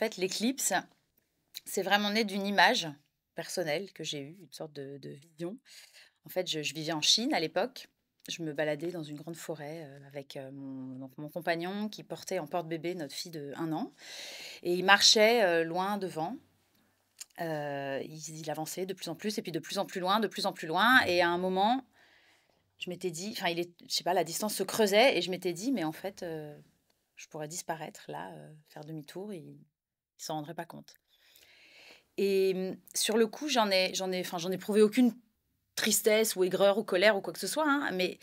fait, l'éclipse, c'est vraiment né d'une image personnelle que j'ai eue, une sorte de, vision. En fait, je, vivais en Chine à l'époque. Je me baladais dans une grande forêt euh, avec euh, mon, mon compagnon qui portait en porte-bébé notre fille de un an. Et il marchait euh, loin devant. il, avançait de plus en plus et puis de plus en plus loin, de plus en plus loin. Et à un moment, je m'étais dit, enfin, il est, je sais pas, la distance se creusait et je m'étais dit, mais en fait, je pourrais disparaître là, faire demi-tour ils s'en rendraient pas compte. Et hum, sur le coup, j'en ai, j'en ai, enfin, j'en ai prouvé aucune tristesse ou aigreur ou colère ou quoi que ce soit, hein, mais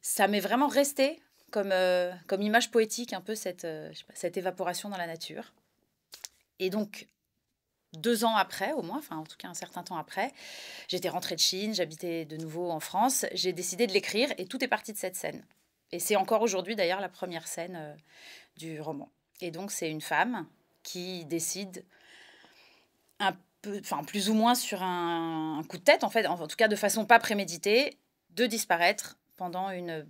ça m'est vraiment resté comme, euh, comme image poétique, un peu cette, euh, cette évaporation dans la nature. Et donc, deux ans après, au moins, enfin en tout cas un certain temps après, j'étais rentrée de Chine, j'habitais de nouveau en France, j'ai décidé de l'écrire et tout est parti de cette scène. Et c'est encore aujourd'hui d'ailleurs la première scène euh, du roman. Et donc c'est une femme qui décide un peu, enfin plus ou moins sur un, coup de tête, en fait, en tout cas de façon pas préméditée, de disparaître pendant une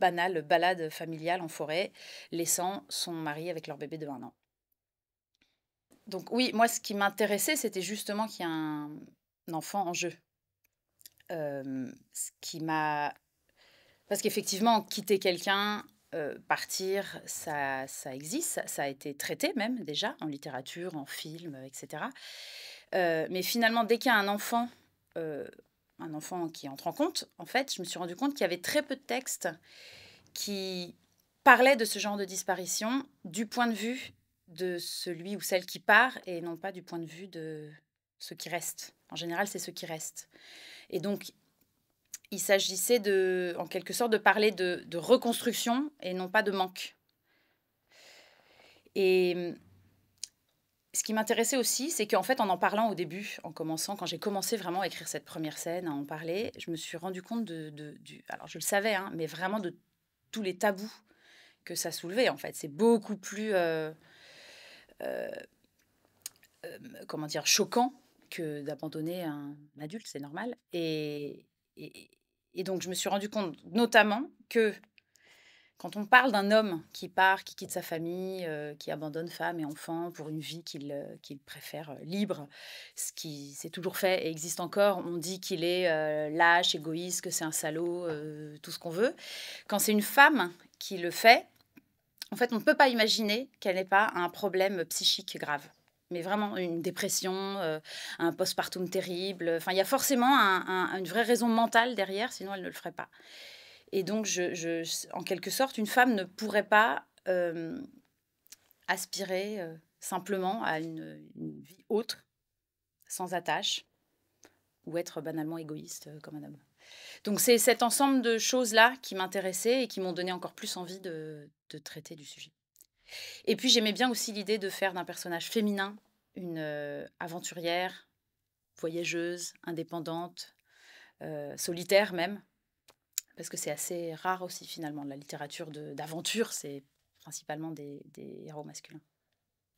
banale balade familiale en forêt, laissant son mari avec leur bébé de 1 an. Donc oui, moi ce qui m'intéressait, c'était justement qu'il y a un, enfant en jeu. Euh, qui m'a... Parce qu'effectivement, quitter quelqu'un, euh, partir, ça, ça existe, ça a été traité même déjà en littérature, en film, etc. Euh, mais finalement, dès qu'il y a un enfant, euh, un enfant qui entre en compte, en fait, je me suis rendu compte qu'il y avait très peu de textes qui parlaient de ce genre de disparition du point de vue de celui ou celle qui part et non pas du point de vue de ce qui reste. En général, c'est ce qui reste. Et donc, il s'agissait de, en quelque sorte de parler de, reconstruction et non pas de manque. Et mm, ce qui m'intéressait aussi, c'est qu'en fait, en en parlant au début, en commençant, quand j'ai commencé vraiment à écrire cette première scène, à en parler, je me suis rendu compte de, alors je le savais, hein, mais vraiment de tous les tabous que ça soulevait. En fait, c'est beaucoup plus, euh, euh, euh, comment dire, choquant que d'abandonner un adulte, c'est normal. et, et donc, je me suis rendu compte notamment que quand on parle d'un homme qui part, qui quitte sa famille, euh, qui abandonne femme et enfants pour une vie qu'il euh, préfère euh, libre, ce qui s'est toujours fait et existe encore, on dit qu'il est lâche, égoïste, que c'est un salaud, tout ce qu'on veut. Quand c'est une femme qui le fait, en fait, on ne peut pas imaginer qu'elle n'ait pas un problème psychique grave mais vraiment une dépression, euh, un postpartum terrible. Enfin, il y a forcément une vraie raison mentale derrière, sinon elle ne le ferait pas. Et donc, en quelque sorte, une femme ne pourrait pas euh, aspirer euh, simplement à une, vie autre, sans attache, ou être banalement égoïste comme un homme. Donc, c'est cet ensemble de choses-là qui m'intéressait et qui m'ont donné encore plus envie de traiter du sujet. Et puis j'aimais bien aussi l'idée de faire d'un personnage féminin une euh, aventurière, voyageuse, indépendante, euh, solitaire même, parce que c'est assez rare aussi finalement la littérature d'aventure, c'est principalement des, héros masculins.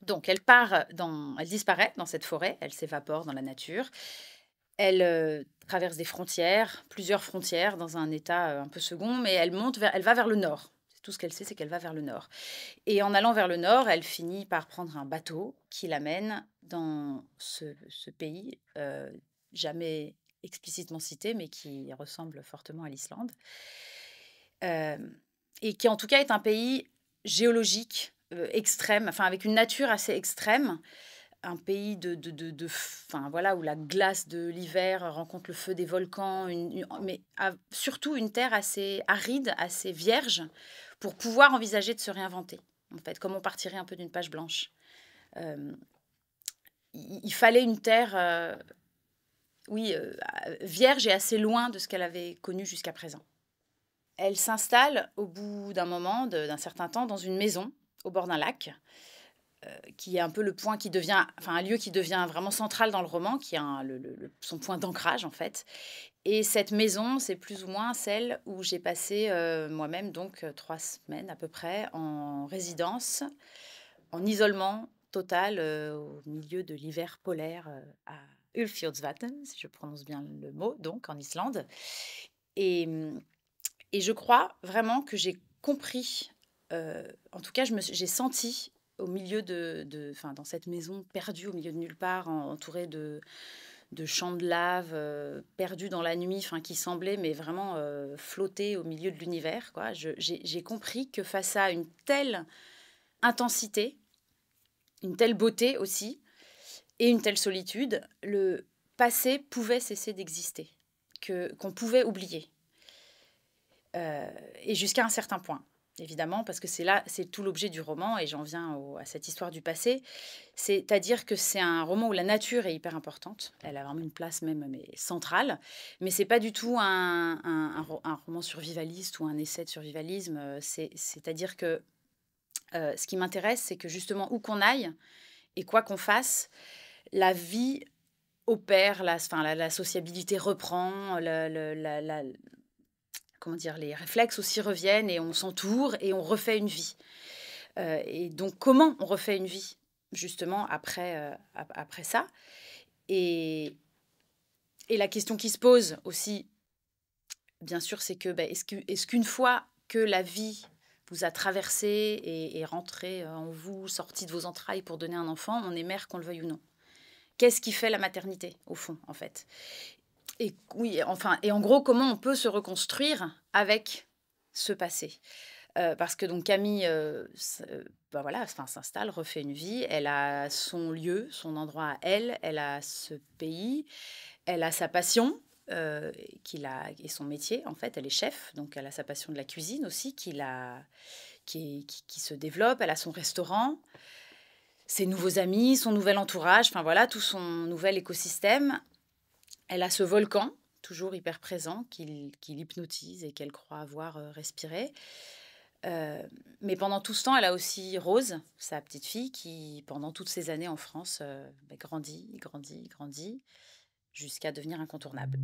Donc elle part dans, elle disparaît dans cette forêt, elle s'évapore dans la nature. Elle euh, traverse des frontières, plusieurs frontières dans un état un peu second, mais elle monte, elle va vers le nord, tout ce qu'elle sait, c'est qu'elle va vers le nord. Et en allant vers le nord, elle finit par prendre un bateau qui l'amène dans ce, pays euh, jamais explicitement cité, mais qui ressemble fortement à l'Islande. Euh, et qui en tout cas est un pays géologique euh, extrême, enfin avec une nature assez extrême un pays de, de, voilà, où la glace de l'hiver rencontre le feu des volcans, mais surtout une terre assez aride, assez vierge, pour pouvoir envisager de se réinventer, en fait, comme on partirait un peu d'une page blanche. Euh, il, fallait une terre, euh, oui, euh, vierge et assez loin de ce qu'elle avait connu jusqu'à présent. Elle s'installe au bout d'un moment, d'un certain temps, dans une maison au bord d'un lac. Euh, qui est un peu le point qui devient, enfin un lieu qui devient vraiment central dans le roman, qui est son point d'ancrage en fait. Et cette maison, c'est plus ou moins celle où j'ai passé euh, moi-même donc euh, trois semaines à peu près en résidence, en isolement total au milieu de l'hiver polaire à Ulfjordsvatn, si je prononce bien le mot, donc en Islande. Et, et je crois vraiment que j'ai compris, en tout cas j'ai senti au milieu de, fin, dans cette maison perdue au milieu de nulle part, entourée de, champs de lave, euh, perdue dans la nuit, enfin qui semblait mais vraiment euh, flotter au milieu de l'univers. Quoi. j'ai, compris que face à une telle intensité, une telle beauté aussi, et une telle solitude, le passé pouvait cesser d'exister, que, qu'on pouvait oublier. Euh, et jusqu'à un certain point évidemment, parce que c'est là, c'est tout l'objet du roman, et j'en viens à cette histoire du passé. C'est-à-dire que c'est un roman où la nature est hyper importante. Elle a vraiment une place même mais centrale, mais c'est pas du tout un, roman survivaliste ou un essai de survivalisme. Euh, c'est-à-dire que euh, ce qui m'intéresse, c'est que justement où qu'on aille et quoi qu'on fasse, la vie opère, la, fin, la, sociabilité reprend, la dire, les réflexes aussi reviennent et on s'entoure et on refait une vie. Euh, et donc, comment on refait une vie, justement, après, euh, après ça et, la question qui se pose aussi, bien sûr, c'est ben, que est-ce qu'une fois que la vie vous a traversé et, et rentré euh, en vous, sortie de vos entrailles pour donner un enfant, on est mère qu'on le veuille ou non Qu'est-ce qui fait la maternité, au fond, en fait et oui, enfin, et en gros, comment on peut se reconstruire avec ce passé euh, parce que donc Camille, euh, euh, bah voilà, enfin s'installe, refait une vie. Elle a son lieu, son endroit à elle. Elle a ce pays. Elle a sa passion. qu'il et son métier en fait elle est chef donc elle a sa passion de la cuisine aussi qui, qui se développe elle a son restaurant ses nouveaux amis son nouvel entourage enfin voilà tout son nouvel écosystème elle a ce volcan, toujours hyper présent, qui qui hypnotise et qu'elle croit avoir euh, respiré. Euh, mais pendant tout ce temps, elle a aussi Rose, sa petite fille, qui pendant toutes ces années en France euh, bah, grandit, grandit, grandit, jusqu'à devenir incontournable.